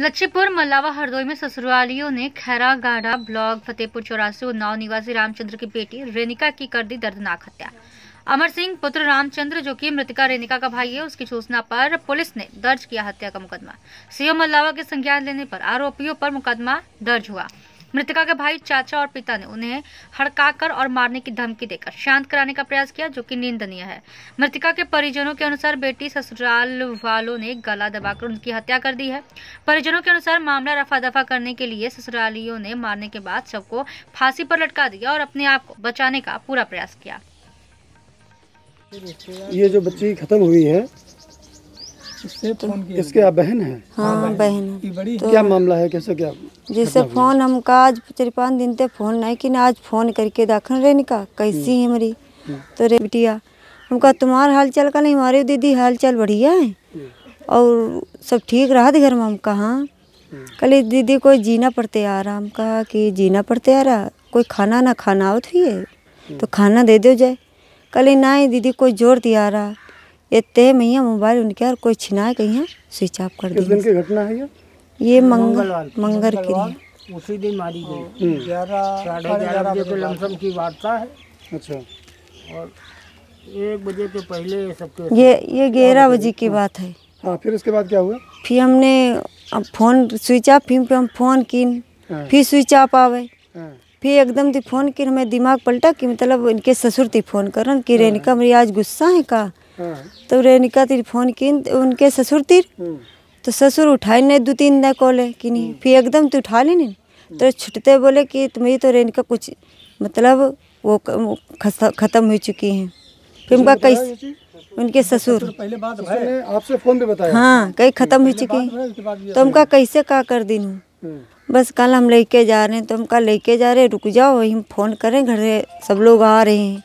लक्ष्मीपुर मलावा हरदोई में ससुरालियों ने खैरा गाढ़ा ब्लॉक फतेहपुर चौरासी उन्नाव निवासी रामचंद्र की बेटी रेनिका की कर दी दर्दनाक हत्या अमर सिंह पुत्र रामचंद्र जो कि मृतिका रेनिका का भाई है उसकी सूचना पर पुलिस ने दर्ज किया हत्या का मुकदमा सीएम मल्लावा के संज्ञान लेने पर आरोपियों पर मुकदमा दर्ज हुआ मृतका के भाई चाचा और पिता ने उन्हें हड़काकर और मारने की धमकी देकर शांत कराने का प्रयास किया जो कि निंदनीय है मृतका के परिजनों के अनुसार बेटी ससुराल वालों ने गला दबाकर उनकी हत्या कर दी है परिजनों के अनुसार मामला रफा दफा करने के लिए ससुरालियों ने मारने के बाद सबको फांसी पर लटका दिया और अपने आप को बचाने का पूरा प्रयास किया ये जो बच्ची खत्म हुई है इससे तो फोन किया इसके आप बहन हैं हाँ, हाँ बहन तो क्या मामला है कैसे क्या जैसे फोन हमका आज चार पाँच दिन तक फोन नहीं कि आज फोन करके दाखन रहे का कैसी हम्म। है मेरी हम्म। तो रे बिटिया हमका तुम्हार हाल चाल का नहीं हमारे दीदी हाल चाल बढ़िया है हम्म। और सब ठीक रहा था घर में हम कहाँ कल दीदी कोई जीना पड़ते आ रहा हम कहा कि जीना पड़ते आ रहा कोई खाना ना खाना हो तो खाना दे दो जाए कल ना दीदी कोई जोर दिया रहा इतने मैया मोबाइल उनके और कोई छिना के यहाँ स्विच ऑफ कर दिया दिन की घटना है ये ये मंगल मंगल की उसी दिन मारी गई हम्म। ग्यारह साढ़े ग्यारह बजे के लमसम की वार्ता है अच्छा और एक बजे के पहले सबके ये ये ग्यारह बजे की बात है आ, हाँ, फिर उसके बाद क्या हुआ फिर हमने अब फोन स्विच ऑफ फिर हम फोन किन हाँ। फिर स्विच ऑफ आवे हाँ। फिर एकदम थी फोन की हमें दिमाग पलटा कि मतलब इनके ससुर थी फोन करन कि रेनिका मेरी आज गुस्सा है का तो रेणुका तिर फोन किन उनके ससुर तिर हाँ। तो ससुर उठाए नहीं दो तीन दिन कॉले कि नहीं हाँ। फिर एकदम तो उठा ली नहीं तो छुटते बोले कि तुम्हें तो रेणुका कुछ मतलब वो ख़त्म हो चुकी हैं फिर उनका कैसे उनके ससुर तो पहले बात भाई आपसे फोन पे बताया हाँ कहीं ख़त्म हो चुकी तो उनका कैसे का कर दी हूँ बस कल हम लेके जा रहे हैं तो हम लेके जा रहे हैं रुक जाओ हम फ़ोन करें घर सब लोग आ रहे हैं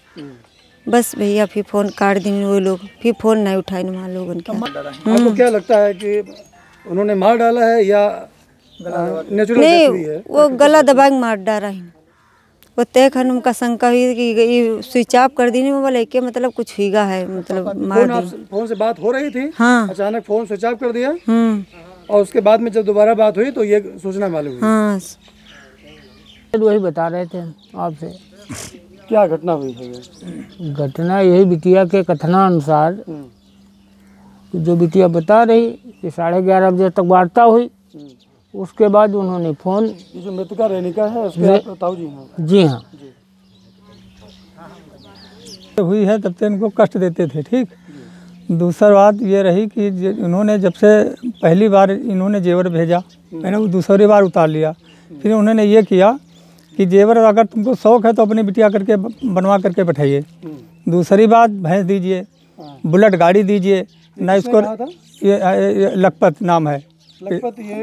बस भैया फिर फ़ोन काट दिन वो लोग फिर फ़ोन नहीं उठाए ना वहाँ लोग आपको क्या लगता है कि उन्होंने मार डाला है या नेचुरल नहीं वो गला दबा के मार डाला है वो तय खन उनका शंका हुई कि ये स्विच ऑफ कर दी वो बोला के मतलब कुछ हुईगा है मतलब मार फोन, फोन से बात हो रही थी हाँ अचानक फोन स्विच ऑफ कर दिया हम्म। और उसके बाद में जब दोबारा बात हुई तो ये सूचना मालूम हाँ वही बता रहे थे आपसे क्या घटना हुई है घटना यही बिटिया के कथना अनुसार हम्म। जो बिटिया बता रही कि साढ़े ग्यारह बजे तक वार्ता हुई हम्म। उसके बाद उन्होंने फोन जो मृतका रेणिका है उसके ताऊ जी हैं जी हाँ हुई है तब से इनको कष्ट देते थे ठीक दूसरी बात ये रही कि इन्होंने जब से पहली बार इन्होंने जेवर भेजा हम्म। मैंने वो दूसरी बार उतार लिया फिर उन्होंने ये किया कि जेवर अगर तुमको शौक है तो अपनी बिटिया करके बनवा करके बैठाइए हम्म। दूसरी बात भैंस दीजिए हाँ। बुलेट गाड़ी दीजिए ना इसको ये लखपत नाम है लखपत ये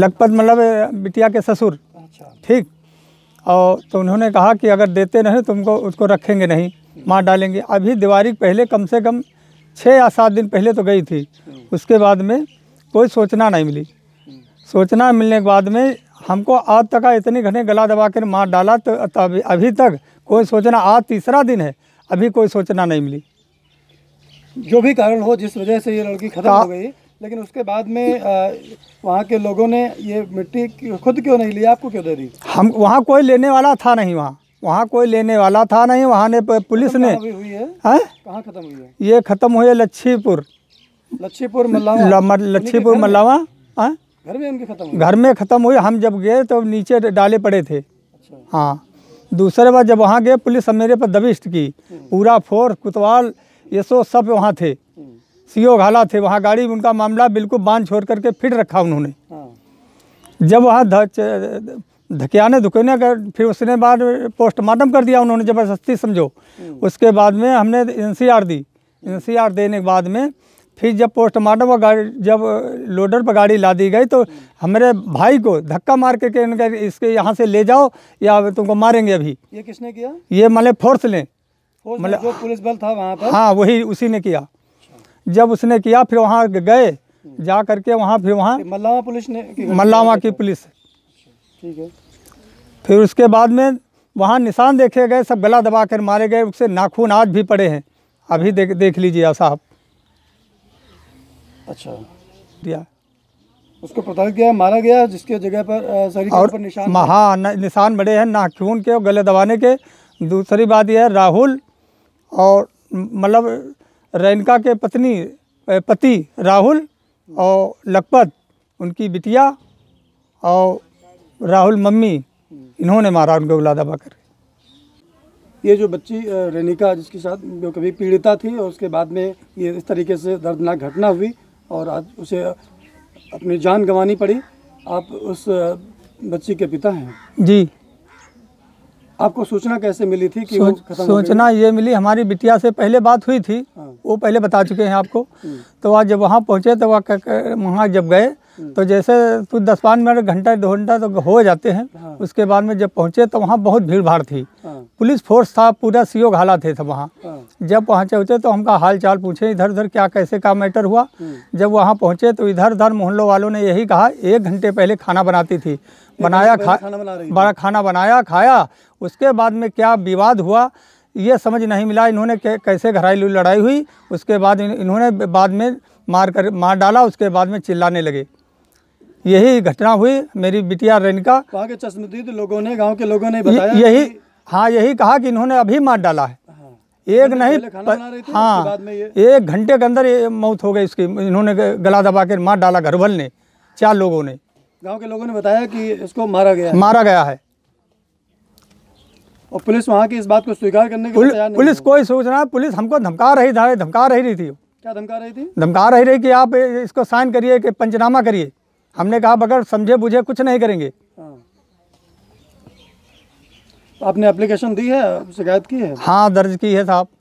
लखपत मतलब बिटिया के ससुर अच्छा। ठीक और तो उन्होंने कहा कि अगर देते नहीं तुमको उसको रखेंगे नहीं हम्म। मार डालेंगे अभी दिवाली पहले कम से कम छः या सात दिन पहले तो गई थी हम्म। उसके बाद में कोई सोचना नहीं मिली सोचना मिलने के बाद में हमको आज तक इतनी घने गला दबा कर मार डाला तो, तो अभी तक कोई सोचना आज तीसरा दिन है अभी कोई सोचना नहीं मिली जो भी कारण हो जिस वजह से ये लड़की खत्म हो गई लेकिन उसके बाद में वहाँ के लोगों ने ये मिट्टी खुद क्यों नहीं लिया आपको क्यों दे दी हम वहाँ कोई लेने वाला था नहीं वहाँ वहाँ कोई लेने वाला था नहीं वहाँ ने पुलिस ने हुई है हाँ? कहाँ खत्म हुई है ये खत्म हुई है लच्छीपुर लच्छीपुर मल्लावा लच्छीपुर मल्लावा हाँ घर में खत्म घर में ख़त्म हुई हम जब गए तो नीचे डाले पड़े थे अच्छा। हाँ दूसरे बार जब वहाँ गए पुलिस मेरे पर दबिश्त की हम्म। पूरा फोर कुतवाल ये सो सब वहाँ थे हम्म। सीओ घाला थे वहाँ गाड़ी उनका मामला बिल्कुल बांध छोड़ करके फिट रखा उन्होंने हाँ। जब वहाँ धकियाने धुकने कर फिर उसने बाद पोस्टमार्टम कर दिया उन्होंने ज़बरदस्ती समझो हम्म। उसके बाद में हमने एन दी एन देने के बाद में फिर जब पोस्टमार्टम पर गाड़ी जब लोडर पर गाड़ी ला दी गई तो हमारे भाई को धक्का मार के इनका इसके यहाँ से ले जाओ या तुमको मारेंगे अभी ये किसने किया ये मतलब फोर्स ने मतलब जो पुलिस बल था वहाँ पर हाँ वही उसी ने किया जब उसने किया फिर वहाँ गए जा करके वहाँ फिर वहाँ मल्लावा पुलिस ने मल्लावा की पुलिस ठीक है फिर उसके बाद में वहाँ निशान देखे गए सब गला दबा कर मारे गए उससे नाखून आज भी पड़े हैं अभी देख देख लीजिए साहब अच्छा दिया उसको पता गया मारा गया जिसके जगह पर सारी और पर निशान हाँ निशान बड़े हैं नाखून के और गले दबाने के दूसरी बात यह है राहुल और मतलब रेनका के पत्नी पति राहुल और लखपत उनकी बिटिया और राहुल मम्मी इन्होंने मारा उनको गुला दबा कर ये जो बच्ची रेनिका जिसके साथ जो कभी पीड़िता थी और उसके बाद में ये इस तरीके से दर्दनाक घटना हुई और आज उसे अपनी जान गंवानी पड़ी आप उस बच्ची के पिता हैं जी आपको सूचना कैसे मिली थी कि सोच, सूचना ये मिली हमारी बिटिया से पहले बात हुई थी हाँ। वो पहले बता चुके हैं आपको हम्म। तो आज जब वहाँ पहुँचे तो वहाँ जब गए हम्म। तो जैसे कुछ तो दस पाँच मिनट घंटा दो घंटा तो हो जाते हैं हाँ। उसके बाद में जब पहुंचे तो वहाँ बहुत भीड़ भाड़ थी हाँ। पुलिस फोर्स था पूरा सीओ घाला थे सब वहाँ हाँ। जब पहुँचे उचे तो हमका हाल चाल पूछे इधर उधर क्या कैसे का मैटर हुआ हम्म। जब वहाँ पहुँचे तो इधर उधर मोहल्लों वालों ने यही कहा एक घंटे पहले खाना बनाती थी बनाया खा बड़ा खाना बनाया खाया उसके बाद में क्या विवाद हुआ ये समझ नहीं मिला इन्होंने कैसे घरेलू लड़ाई हुई उसके बाद इन्होंने बाद में मार कर मार डाला उसके बाद में चिल्लाने लगे यही घटना हुई मेरी बिटिया रेनिका वहाँ के चश्मदीद लोगों ने गांव के लोगों ने बताया यही हाँ यही कहा कि इन्होंने अभी मार डाला है हाँ। एक नहीं पर, हाँ एक घंटे के अंदर मौत हो गई इसकी इन्होंने गला दबा कर मार डाला घरवल ने चार लोगों ने गांव के लोगों ने बताया कि इसको मारा गया मारा गया है और पुलिस वहाँ की इस बात को स्वीकार करने के लिए पुलिस कोई सूचना पुलिस हमको धमका रही धमका रही थी क्या धमका रही थी धमका रही रही कि आप इसको साइन करिए कि पंचनामा करिए हमने कहा बगैर समझे बुझे कुछ नहीं करेंगे हाँ। आपने एप्लीकेशन दी है शिकायत की है हाँ दर्ज की है साहब